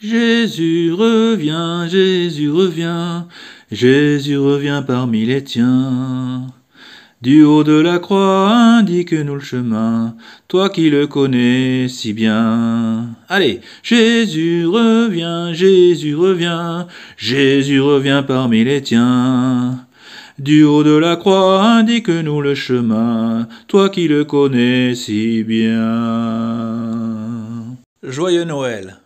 Jésus revient, Jésus revient, Jésus revient parmi les tiens. Du haut de la croix, indique-nous le chemin, toi qui le connais si bien. Allez, Jésus revient, Jésus revient, Jésus revient parmi les tiens. Du haut de la croix, indique-nous le chemin, toi qui le connais si bien. Joyeux Noël